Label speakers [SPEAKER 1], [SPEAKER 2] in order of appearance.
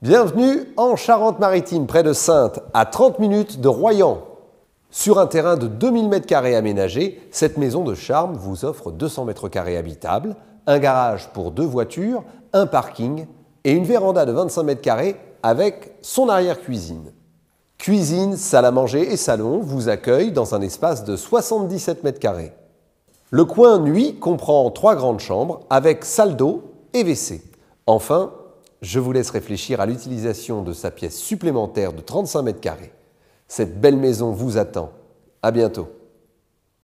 [SPEAKER 1] Bienvenue en Charente-Maritime, près de Sainte, à 30 minutes de Royan. Sur un terrain de 2000 m2 aménagé, cette maison de charme vous offre 200 m2 habitables, un garage pour deux voitures, un parking et une véranda de 25 m2 avec son arrière-cuisine. Cuisine, salle à manger et salon vous accueillent dans un espace de 77 m2. Le coin nuit comprend trois grandes chambres avec salle d'eau et WC. Enfin, je vous laisse réfléchir à l'utilisation de sa pièce supplémentaire de 35 mètres carrés. Cette belle maison vous attend. À bientôt.